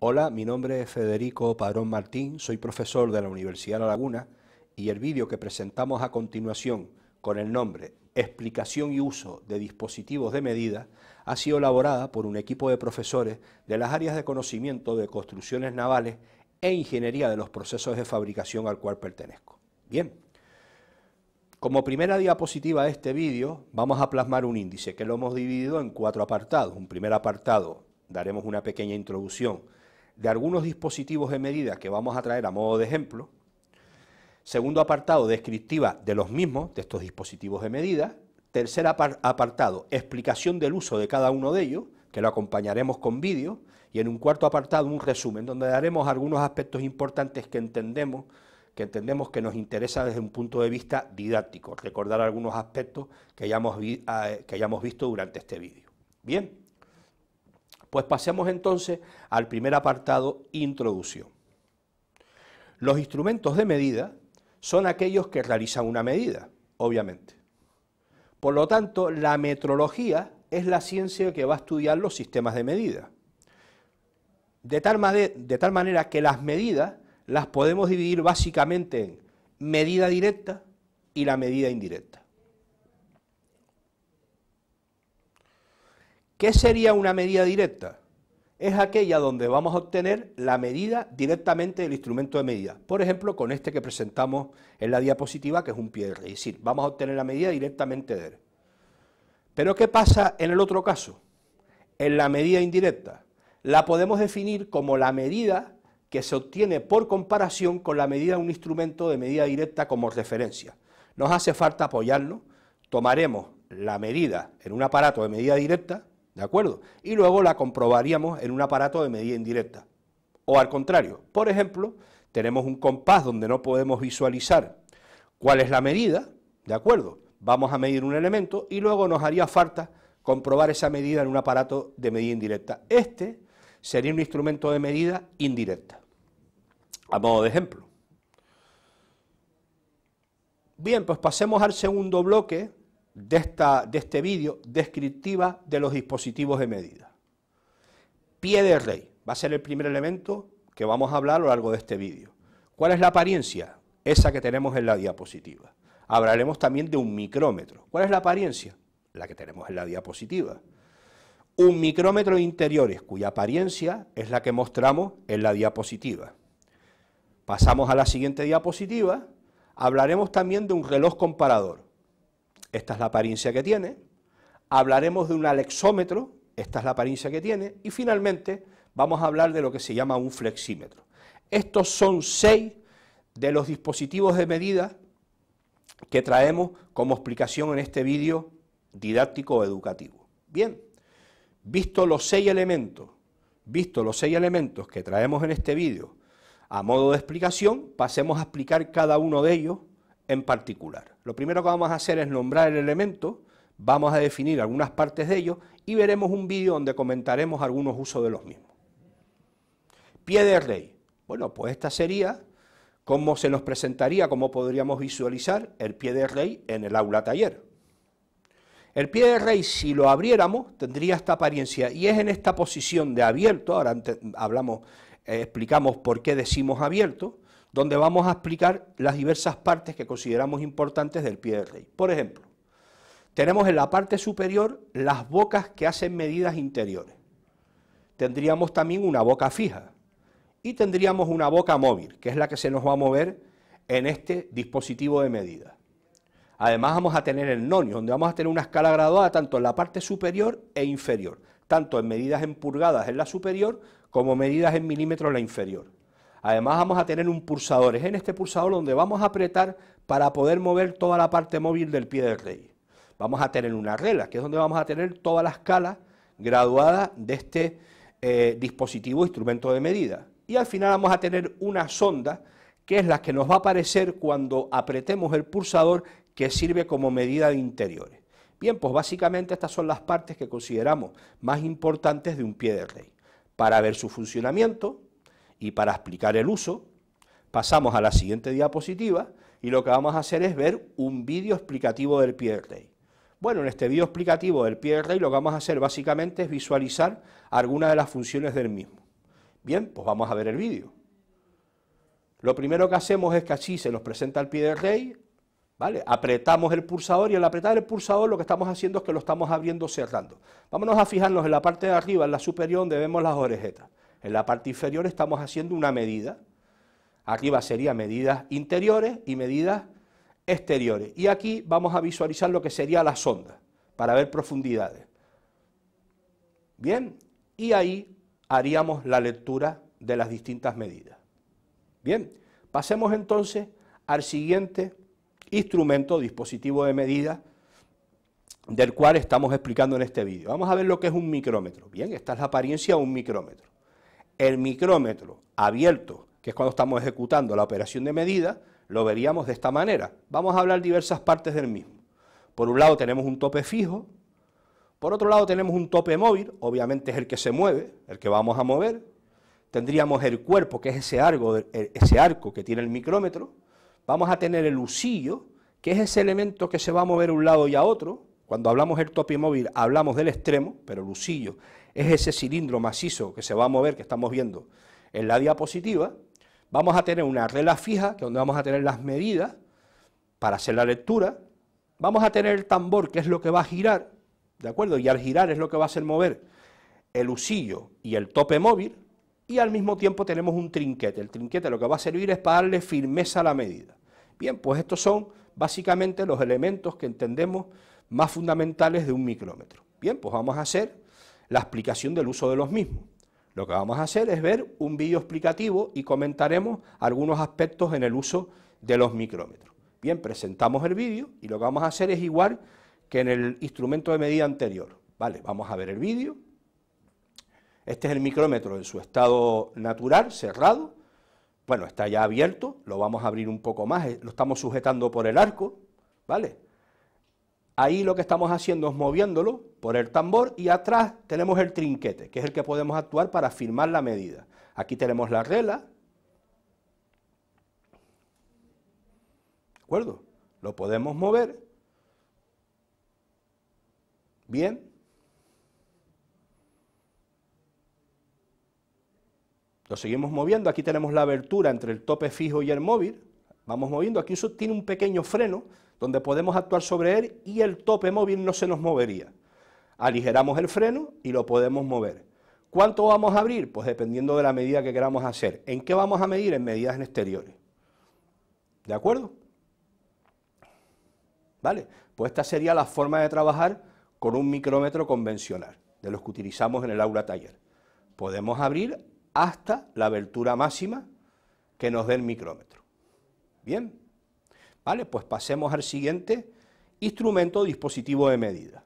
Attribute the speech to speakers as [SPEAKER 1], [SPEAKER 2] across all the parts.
[SPEAKER 1] Hola, mi nombre es Federico Padrón Martín, soy profesor de la Universidad de La Laguna y el vídeo que presentamos a continuación con el nombre Explicación y uso de dispositivos de medida ha sido elaborada por un equipo de profesores de las áreas de conocimiento de construcciones navales e ingeniería de los procesos de fabricación al cual pertenezco. Bien, como primera diapositiva de este vídeo vamos a plasmar un índice que lo hemos dividido en cuatro apartados. Un primer apartado daremos una pequeña introducción de algunos dispositivos de medida que vamos a traer a modo de ejemplo. Segundo apartado, descriptiva de los mismos, de estos dispositivos de medida. Tercer apartado, explicación del uso de cada uno de ellos, que lo acompañaremos con vídeo. Y en un cuarto apartado, un resumen, donde daremos algunos aspectos importantes que entendemos que entendemos que nos interesa desde un punto de vista didáctico, recordar algunos aspectos que hayamos, ah, que hayamos visto durante este vídeo. Bien. Pues pasemos entonces al primer apartado, introducción. Los instrumentos de medida son aquellos que realizan una medida, obviamente. Por lo tanto, la metrología es la ciencia que va a estudiar los sistemas de medida. De tal, manera que las medidas las podemos dividir básicamente en medida directa y la medida indirecta. ¿Qué sería una medida directa? Es aquella donde vamos a obtener la medida directamente del instrumento de medida. Por ejemplo, con este que presentamos en la diapositiva, que es un pie de Es decir, vamos a obtener la medida directamente de él. Pero ¿qué pasa en el otro caso? En la medida indirecta. La podemos definir como la medida que se obtiene por comparación con la medida de un instrumento de medida directa como referencia. Nos hace falta apoyarlo. tomaremos la medida en un aparato de medida directa ¿De acuerdo? Y luego la comprobaríamos en un aparato de medida indirecta. O al contrario, por ejemplo, tenemos un compás donde no podemos visualizar cuál es la medida, ¿de acuerdo? Vamos a medir un elemento y luego nos haría falta comprobar esa medida en un aparato de medida indirecta. Este sería un instrumento de medida indirecta. A modo de ejemplo. Bien, pues pasemos al segundo bloque de, esta, de este vídeo descriptiva de los dispositivos de medida. Pie de rey va a ser el primer elemento que vamos a hablar a lo largo de este vídeo. ¿Cuál es la apariencia? Esa que tenemos en la diapositiva. Hablaremos también de un micrómetro. ¿Cuál es la apariencia? La que tenemos en la diapositiva. Un micrómetro de interiores, cuya apariencia es la que mostramos en la diapositiva. Pasamos a la siguiente diapositiva. Hablaremos también de un reloj comparador esta es la apariencia que tiene, hablaremos de un alexómetro, esta es la apariencia que tiene, y finalmente vamos a hablar de lo que se llama un flexímetro. Estos son seis de los dispositivos de medida que traemos como explicación en este vídeo didáctico educativo. Bien, visto los seis elementos, visto los seis elementos que traemos en este vídeo a modo de explicación, pasemos a explicar cada uno de ellos en particular. Lo primero que vamos a hacer es nombrar el elemento, vamos a definir algunas partes de ellos y veremos un vídeo donde comentaremos algunos usos de los mismos. Pie de rey. Bueno, pues esta sería cómo se nos presentaría, cómo podríamos visualizar el pie de rey en el aula taller. El pie de rey, si lo abriéramos, tendría esta apariencia y es en esta posición de abierto, ahora hablamos, eh, explicamos por qué decimos abierto, donde vamos a explicar las diversas partes que consideramos importantes del pie del rey. Por ejemplo, tenemos en la parte superior las bocas que hacen medidas interiores. Tendríamos también una boca fija y tendríamos una boca móvil, que es la que se nos va a mover en este dispositivo de medida. Además vamos a tener el nonio, donde vamos a tener una escala graduada tanto en la parte superior e inferior, tanto en medidas en pulgadas en la superior como medidas en milímetros en la inferior. Además vamos a tener un pulsador. Es en este pulsador donde vamos a apretar para poder mover toda la parte móvil del pie del rey. Vamos a tener una regla, que es donde vamos a tener toda la escala graduada de este dispositivo eh, dispositivo, instrumento de medida. Y al final vamos a tener una sonda, que es la que nos va a aparecer cuando apretemos el pulsador, que sirve como medida de interiores. Bien, pues básicamente estas son las partes que consideramos más importantes de un pie de rey. Para ver su funcionamiento, y para explicar el uso, pasamos a la siguiente diapositiva y lo que vamos a hacer es ver un vídeo explicativo del pie del rey. Bueno, en este vídeo explicativo del pie del rey lo que vamos a hacer básicamente es visualizar algunas de las funciones del mismo. Bien, pues vamos a ver el vídeo. Lo primero que hacemos es que así se nos presenta el pie del rey, ¿vale? Apretamos el pulsador y al apretar el pulsador lo que estamos haciendo es que lo estamos abriendo cerrando. Vámonos a fijarnos en la parte de arriba, en la superior, donde vemos las orejetas. En la parte inferior estamos haciendo una medida. Arriba sería medidas interiores y medidas exteriores. Y aquí vamos a visualizar lo que sería la sonda, para ver profundidades. Bien, y ahí haríamos la lectura de las distintas medidas. Bien, pasemos entonces al siguiente instrumento, dispositivo de medida, del cual estamos explicando en este vídeo. Vamos a ver lo que es un micrómetro. Bien, esta es la apariencia de un micrómetro. El micrómetro abierto, que es cuando estamos ejecutando la operación de medida, lo veríamos de esta manera. Vamos a hablar diversas partes del mismo. Por un lado tenemos un tope fijo, por otro lado tenemos un tope móvil, obviamente es el que se mueve, el que vamos a mover. Tendríamos el cuerpo, que es ese arco, ese arco que tiene el micrómetro. Vamos a tener el lucillo, que es ese elemento que se va a mover un lado y a otro. Cuando hablamos del tope móvil hablamos del extremo, pero el husillo es ese cilindro macizo que se va a mover, que estamos viendo en la diapositiva, vamos a tener una regla fija, que es donde vamos a tener las medidas para hacer la lectura, vamos a tener el tambor, que es lo que va a girar, ¿de acuerdo? Y al girar es lo que va a hacer mover el usillo y el tope móvil, y al mismo tiempo tenemos un trinquete. El trinquete lo que va a servir es para darle firmeza a la medida. Bien, pues estos son básicamente los elementos que entendemos más fundamentales de un micrómetro. Bien, pues vamos a hacer la explicación del uso de los mismos. Lo que vamos a hacer es ver un vídeo explicativo y comentaremos algunos aspectos en el uso de los micrómetros. Bien, presentamos el vídeo y lo que vamos a hacer es igual que en el instrumento de medida anterior. Vale, vamos a ver el vídeo. Este es el micrómetro en su estado natural, cerrado. Bueno, está ya abierto, lo vamos a abrir un poco más, eh, lo estamos sujetando por el arco, ¿vale? Ahí lo que estamos haciendo es moviéndolo por el tambor y atrás tenemos el trinquete, que es el que podemos actuar para firmar la medida. Aquí tenemos la regla. ¿De acuerdo? Lo podemos mover. Bien. Lo seguimos moviendo. Aquí tenemos la abertura entre el tope fijo y el móvil. Vamos moviendo. Aquí eso tiene un pequeño freno donde podemos actuar sobre él y el tope móvil no se nos movería. Aligeramos el freno y lo podemos mover. ¿Cuánto vamos a abrir? Pues dependiendo de la medida que queramos hacer. ¿En qué vamos a medir? En medidas exteriores. ¿De acuerdo? ¿Vale? Pues esta sería la forma de trabajar con un micrómetro convencional, de los que utilizamos en el aula taller. Podemos abrir hasta la abertura máxima que nos dé el micrómetro. ¿Bien? Vale, pues pasemos al siguiente instrumento o dispositivo de medida.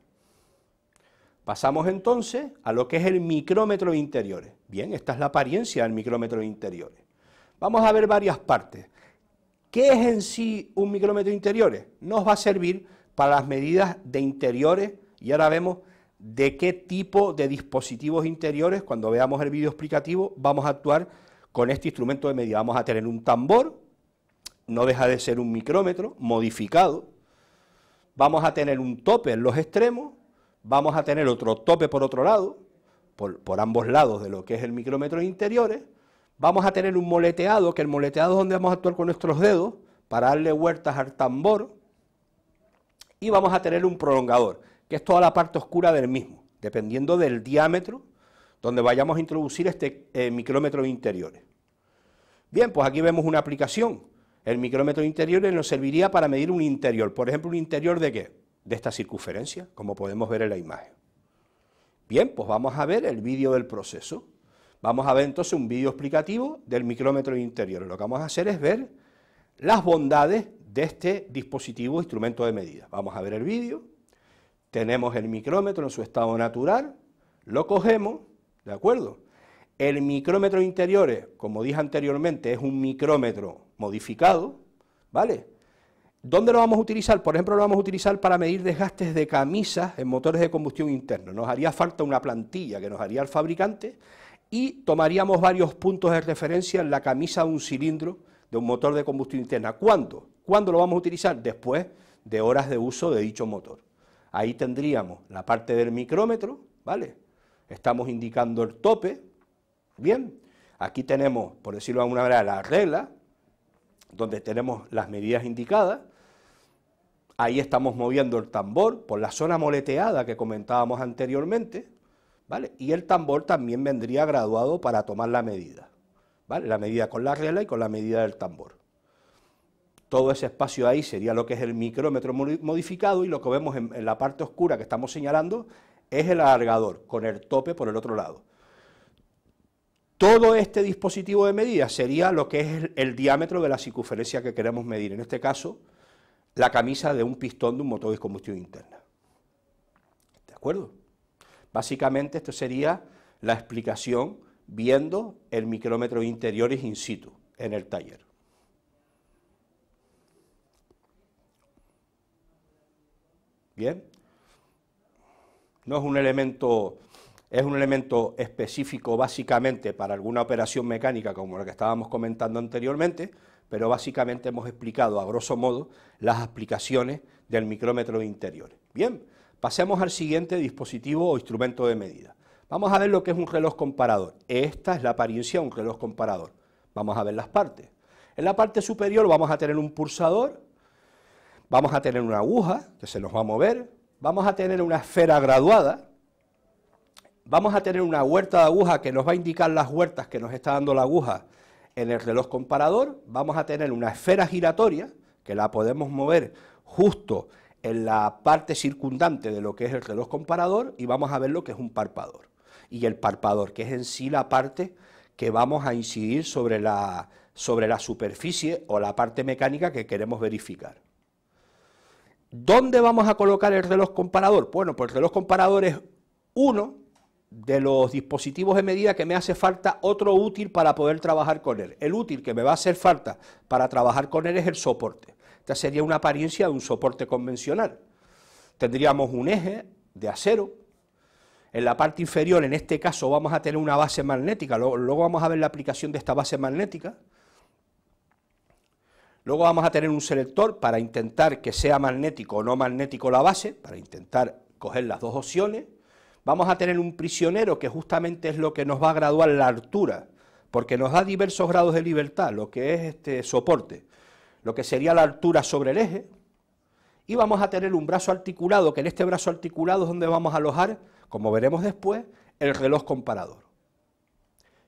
[SPEAKER 1] Pasamos entonces a lo que es el micrómetro de interiores. Bien, esta es la apariencia del micrómetro de interiores. Vamos a ver varias partes. ¿Qué es en sí un micrómetro de interiores? Nos va a servir para las medidas de interiores y ahora vemos de qué tipo de dispositivos interiores, cuando veamos el vídeo explicativo, vamos a actuar con este instrumento de medida. Vamos a tener un tambor, no deja de ser un micrómetro modificado, vamos a tener un tope en los extremos, vamos a tener otro tope por otro lado, por, ambos lados de lo que es el micrómetro interiores, vamos a tener un moleteado, que el moleteado es donde vamos a actuar con nuestros dedos para darle vueltas al tambor, y vamos a tener un prolongador, que es toda la parte oscura del mismo, dependiendo del diámetro donde vayamos a introducir este eh, micrómetro de interiores. Bien, pues aquí vemos una aplicación el micrómetro interior nos serviría para medir un interior, por ejemplo, un interior de qué? De esta circunferencia, como podemos ver en la imagen. Bien, pues vamos a ver el vídeo del proceso. Vamos a ver entonces un vídeo explicativo del micrómetro interior. Lo que vamos a hacer es ver las bondades de este dispositivo instrumento de medida. Vamos a ver el vídeo. Tenemos el micrómetro en su estado natural, lo cogemos, ¿de acuerdo? El micrómetro interiores, como dije anteriormente, es un micrómetro modificado, ¿vale? ¿Dónde lo vamos a utilizar? Por ejemplo, lo vamos a utilizar para medir desgastes de camisas en motores de combustión interna. Nos haría falta una plantilla que nos haría el fabricante y tomaríamos varios puntos de referencia en la camisa de un cilindro de un motor de combustión interna. ¿Cuándo? ¿Cuándo lo vamos a utilizar? Después de horas de uso de dicho motor. Ahí tendríamos la parte del micrómetro, ¿vale? Estamos indicando el tope, Bien, aquí tenemos, por decirlo de alguna manera, la regla, donde tenemos las medidas indicadas. Ahí estamos moviendo el tambor por la zona moleteada que comentábamos anteriormente, ¿vale? Y el tambor también vendría graduado para tomar la medida, ¿vale? La medida con la regla y con la medida del tambor. Todo ese espacio ahí sería lo que es el micrómetro modificado y lo que vemos en la parte oscura que estamos señalando es el alargador con el tope por el otro lado. Todo este dispositivo de medida sería lo que es el, diámetro de la circunferencia que queremos medir, en este caso, la camisa de un pistón de un motor de combustión interna. ¿De acuerdo? Básicamente esto sería la explicación viendo el micrómetro interiores in situ en el taller. Bien, no es un elemento es un elemento específico básicamente para alguna operación mecánica como la que estábamos comentando anteriormente, pero básicamente hemos explicado a grosso modo las aplicaciones del micrómetro interior. Bien, pasemos al siguiente dispositivo o instrumento de medida. Vamos a ver lo que es un reloj comparador. Esta es la apariencia de un reloj comparador. Vamos a ver las partes. En la parte superior vamos a tener un pulsador, vamos a tener una aguja que se nos va a mover, vamos a tener una esfera graduada, vamos a tener una huerta de aguja que nos va a indicar las huertas que nos está dando la aguja en el reloj comparador, vamos a tener una esfera giratoria que la podemos mover justo en la parte circundante de lo que es el reloj comparador y vamos a ver lo que es un parpador. Y el parpador, que es en sí la parte que vamos a incidir sobre la, sobre la superficie o la parte mecánica que queremos verificar. ¿Dónde vamos a colocar el reloj comparador? Bueno, pues el reloj comparador es uno de los dispositivos de medida que me hace falta otro útil para poder trabajar con él. El útil que me va a hacer falta para trabajar con él es el soporte. Esta sería una apariencia de un soporte convencional. Tendríamos un eje de acero. En la parte inferior, en este caso, vamos a tener una base magnética. Luego, vamos a ver la aplicación de esta base magnética. Luego vamos a tener un selector para intentar que sea magnético o no magnético la base, para intentar coger las dos opciones vamos a tener un prisionero que justamente es lo que nos va a graduar la altura, porque nos da diversos grados de libertad, lo que es este soporte, lo que sería la altura sobre el eje, y vamos a tener un brazo articulado, que en este brazo articulado es donde vamos a alojar, como veremos después, el reloj comparador.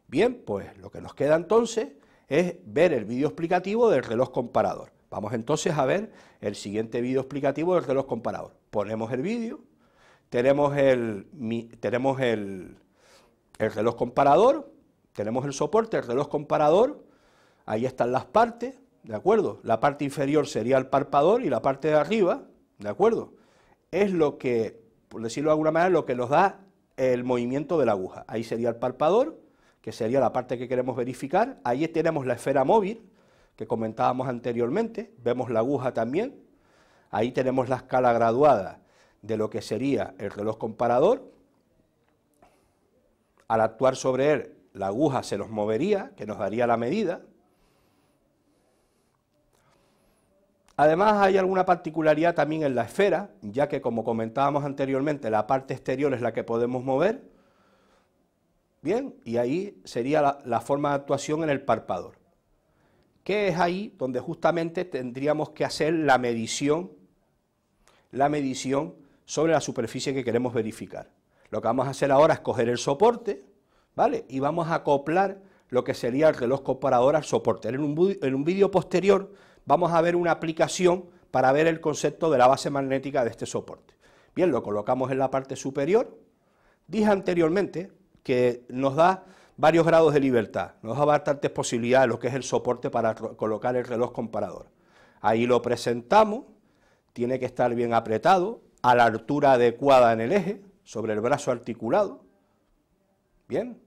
[SPEAKER 1] Bien, pues lo que nos queda entonces es ver el vídeo explicativo del reloj comparador. Vamos entonces a ver el siguiente vídeo explicativo del reloj comparador. Ponemos el vídeo tenemos el, tenemos el, reloj comparador, tenemos el soporte, el reloj comparador, ahí están las partes, ¿de acuerdo? La parte inferior sería el parpador y la parte de arriba, ¿de acuerdo? Es lo que, por decirlo de alguna manera, lo que nos da el movimiento de la aguja. Ahí sería el palpador, que sería la parte que queremos verificar. Ahí tenemos la esfera móvil, que comentábamos anteriormente, vemos la aguja también. Ahí tenemos la escala graduada, de lo que sería el reloj comparador. Al actuar sobre él, la aguja se nos movería, que nos daría la medida. Además hay alguna particularidad también en la esfera, ya que como comentábamos anteriormente, la parte exterior es la que podemos mover. Bien, y ahí sería la, forma de actuación en el parpador, que es ahí donde justamente tendríamos que hacer la medición, la medición sobre la superficie que queremos verificar. Lo que vamos a hacer ahora es coger el soporte, ¿vale? Y vamos a acoplar lo que sería el reloj comparador al soporte. En un, vídeo posterior vamos a ver una aplicación para ver el concepto de la base magnética de este soporte. Bien, lo colocamos en la parte superior. Dije anteriormente que nos da varios grados de libertad, nos da bastantes posibilidades lo que es el soporte para colocar el reloj comparador. Ahí lo presentamos, tiene que estar bien apretado, a la altura adecuada en el eje, sobre el brazo articulado. Bien,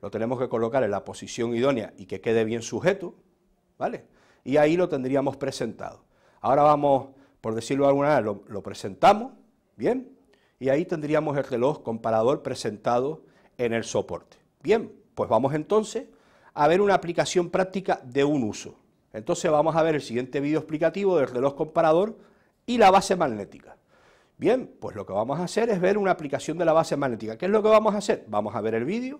[SPEAKER 1] lo tenemos que colocar en la posición idónea y que quede bien sujeto, ¿vale? Y ahí lo tendríamos presentado. Ahora vamos, por decirlo de alguna manera, lo, lo presentamos, ¿bien? Y ahí tendríamos el reloj comparador presentado en el soporte. Bien, pues vamos entonces a ver una aplicación práctica de un uso. Entonces vamos a ver el siguiente vídeo explicativo del reloj comparador y la base magnética. Bien, pues lo que vamos a hacer es ver una aplicación de la base magnética. ¿Qué es lo que vamos a hacer? Vamos a ver el vídeo,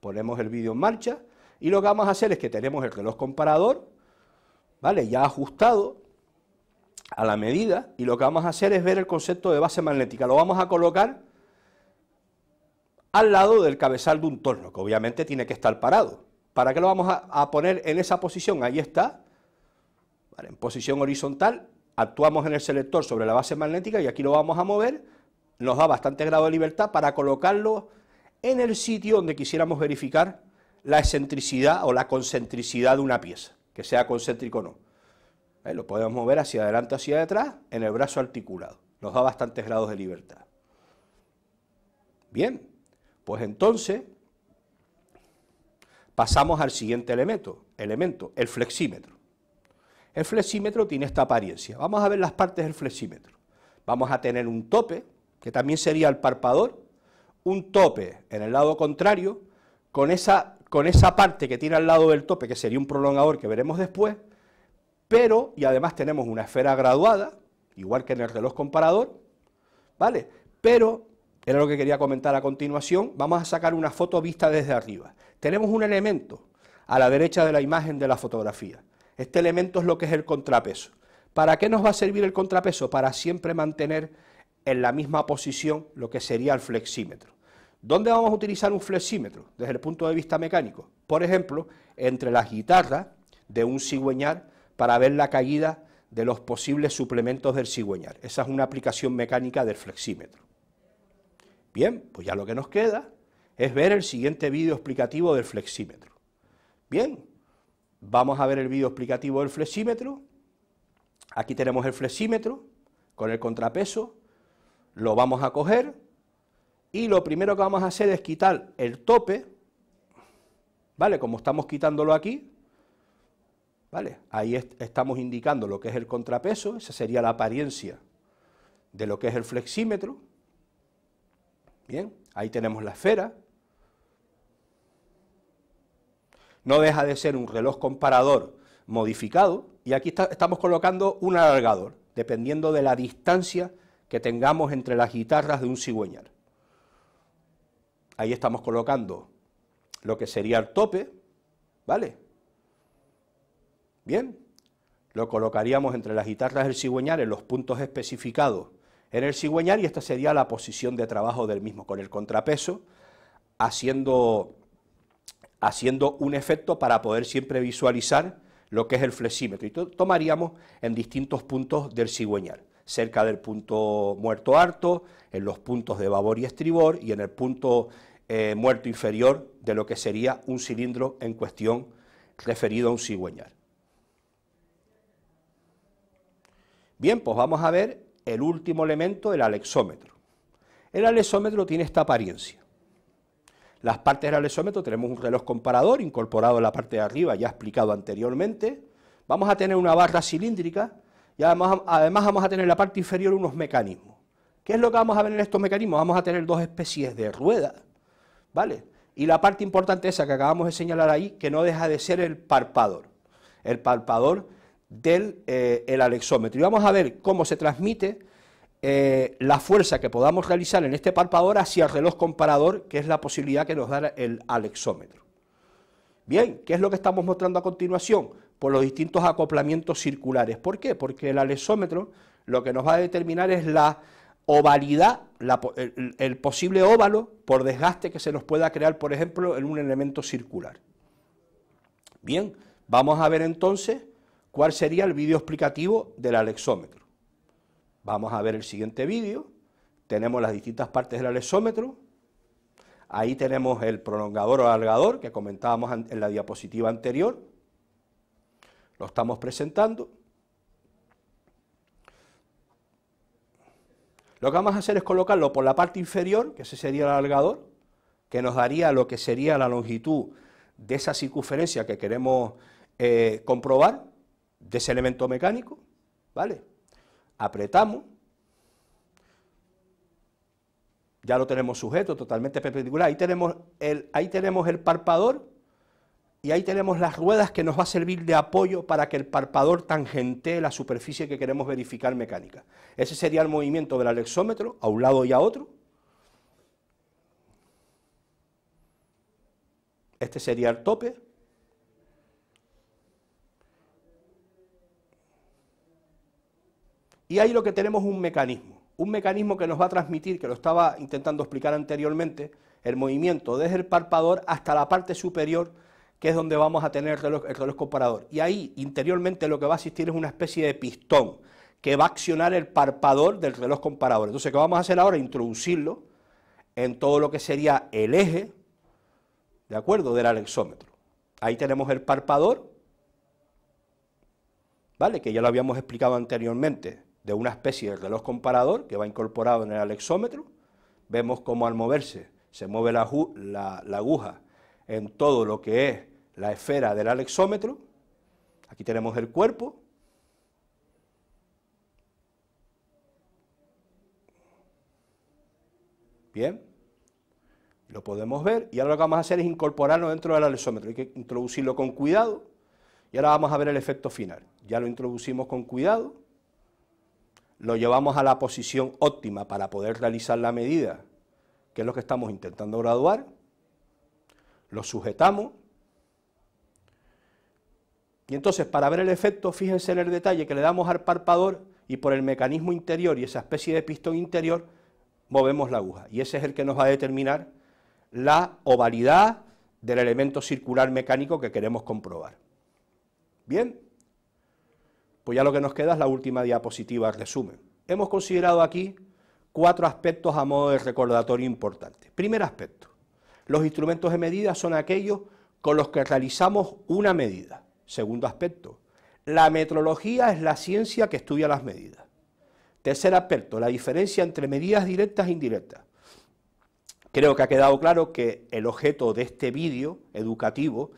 [SPEAKER 1] ponemos el vídeo en marcha y lo que vamos a hacer es que tenemos el reloj comparador, ¿vale? Ya ajustado a la medida y lo que vamos a hacer es ver el concepto de base magnética. Lo vamos a colocar al lado del cabezal de un torno, que obviamente tiene que estar parado. ¿Para qué lo vamos a, poner en esa posición? Ahí está, en posición horizontal actuamos en el selector sobre la base magnética y aquí lo vamos a mover, nos da bastante grado de libertad para colocarlo en el sitio donde quisiéramos verificar la excentricidad o la concentricidad de una pieza, que sea concéntrico o no. Eh, lo podemos mover hacia adelante, hacia detrás, en el brazo articulado. Nos da bastantes grados de libertad. Bien, pues entonces pasamos al siguiente elemento, elemento, el flexímetro. El flexímetro tiene esta apariencia. Vamos a ver las partes del flexímetro. Vamos a tener un tope, que también sería el parpador, un tope en el lado contrario, con esa, con esa parte que tiene al lado del tope, que sería un prolongador que veremos después, pero, y además tenemos una esfera graduada, igual que en el reloj comparador, ¿vale? Pero, era lo que quería comentar a continuación, vamos a sacar una foto vista desde arriba. Tenemos un elemento a la derecha de la imagen de la fotografía. Este elemento es lo que es el contrapeso. ¿Para qué nos va a servir el contrapeso? Para siempre mantener en la misma posición lo que sería el flexímetro. ¿Dónde vamos a utilizar un flexímetro desde el punto de vista mecánico? Por ejemplo, entre las guitarras de un cigüeñar para ver la caída de los posibles suplementos del cigüeñar. Esa es una aplicación mecánica del flexímetro. Bien, pues ya lo que nos queda es ver el siguiente vídeo explicativo del flexímetro. Bien. Vamos a ver el vídeo explicativo del flexímetro. Aquí tenemos el flexímetro con el contrapeso. Lo vamos a coger y lo primero que vamos a hacer es quitar el tope, ¿vale? Como estamos quitándolo aquí, ¿vale? Ahí estamos indicando lo que es el contrapeso, esa sería la apariencia de lo que es el flexímetro. Bien, ahí tenemos la esfera. no deja de ser un reloj comparador modificado y aquí estamos colocando un alargador, dependiendo de la distancia que tengamos entre las guitarras de un cigüeñar. Ahí estamos colocando lo que sería el tope, ¿vale? Bien, lo colocaríamos entre las guitarras del cigüeñar en los puntos especificados en el cigüeñar y esta sería la posición de trabajo del mismo, con el contrapeso haciendo haciendo un efecto para poder siempre visualizar lo que es el flexímetro. Y tomaríamos en distintos puntos del cigüeñal, cerca del punto muerto harto, en los puntos de babor y estribor y en el punto eh, muerto inferior de lo que sería un cilindro en cuestión referido a un cigüeñal. Bien, pues vamos a ver el último elemento, el alexómetro. El alexómetro tiene esta apariencia. Las partes del alexómetro, tenemos un reloj comparador incorporado en la parte de arriba, ya explicado anteriormente. Vamos a tener una barra cilíndrica y además, vamos a tener en la parte inferior unos mecanismos. ¿Qué es lo que vamos a ver en estos mecanismos? Vamos a tener dos especies de ruedas, ¿vale? Y la parte importante esa que acabamos de señalar ahí, que no deja de ser el palpador, el palpador del eh, alexómetro. Y vamos a ver cómo se transmite eh, la fuerza que podamos realizar en este palpador hacia el reloj comparador, que es la posibilidad que nos da el alexómetro. Bien, ¿qué es lo que estamos mostrando a continuación? Por los distintos acoplamientos circulares. ¿Por qué? Porque el alexómetro lo que nos va a determinar es la ovalidad, el posible óvalo por desgaste que se nos pueda crear, por ejemplo, en un elemento circular. Bien, vamos a ver entonces cuál sería el vídeo explicativo del alexómetro. Vamos a ver el siguiente vídeo. Tenemos las distintas partes del alexómetro. Ahí tenemos el prolongador o alargador que comentábamos en la diapositiva anterior. Lo estamos presentando. Lo que vamos a hacer es colocarlo por la parte inferior, que ese sería el alargador, que nos daría lo que sería la longitud de esa circunferencia que queremos eh, comprobar, de ese elemento mecánico, ¿vale? apretamos, ya lo tenemos sujeto totalmente perpendicular, ahí tenemos el, ahí tenemos el parpador y ahí tenemos las ruedas que nos va a servir de apoyo para que el parpador tangentee la superficie que queremos verificar mecánica. Ese sería el movimiento del alexómetro a un lado y a otro. Este sería el tope, Y ahí lo que tenemos es un mecanismo, un mecanismo que nos va a transmitir, que lo estaba intentando explicar anteriormente, el movimiento desde el parpador hasta la parte superior, que es donde vamos a tener el reloj, el reloj comparador. Y ahí interiormente lo que va a existir es una especie de pistón que va a accionar el parpador del reloj comparador. Entonces, ¿qué vamos a hacer ahora? Introducirlo en todo lo que sería el eje, ¿de acuerdo?, del alexómetro. Ahí tenemos el parpador, ¿vale?, que ya lo habíamos explicado anteriormente de una especie de reloj comparador que va incorporado en el alexómetro. Vemos cómo al moverse se mueve la, aguja en todo lo que es la esfera del alexómetro. Aquí tenemos el cuerpo, Bien, lo podemos ver y ahora lo que vamos a hacer es incorporarlo dentro del alexómetro. Hay que introducirlo con cuidado y ahora vamos a ver el efecto final. Ya lo introducimos con cuidado lo llevamos a la posición óptima para poder realizar la medida, que es lo que estamos intentando graduar, lo sujetamos, y entonces para ver el efecto, fíjense en el detalle que le damos al parpador y por el mecanismo interior y esa especie de pistón interior, movemos la aguja. Y ese es el que nos va a determinar la ovalidad del elemento circular mecánico que queremos comprobar. Bien. Pues ya lo que nos queda es la última diapositiva resumen. Hemos considerado aquí cuatro aspectos a modo de recordatorio importante. Primer aspecto, los instrumentos de medida son aquellos con los que realizamos una medida. Segundo aspecto, la metrología es la ciencia que estudia las medidas. Tercer aspecto, la diferencia entre medidas directas e indirectas. Creo que ha quedado claro que el objeto de este vídeo educativo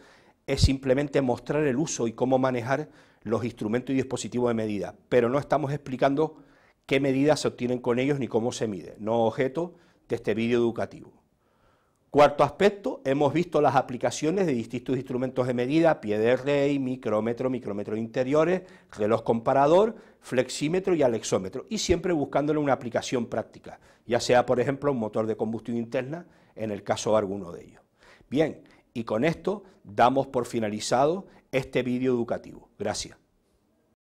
[SPEAKER 1] es simplemente mostrar el uso y cómo manejar los instrumentos y dispositivos de medida, pero no estamos explicando qué medidas se obtienen con ellos ni cómo se mide, no objeto de este vídeo educativo. Cuarto aspecto, hemos visto las aplicaciones de distintos instrumentos de medida, pie de rey, micrómetro, micrómetro interiores, reloj comparador, flexímetro y alexómetro, y siempre buscándole una aplicación práctica, ya sea por ejemplo un motor de combustión interna, en el caso de alguno de ellos. Bien, y con esto damos por finalizado este vídeo educativo. Gracias.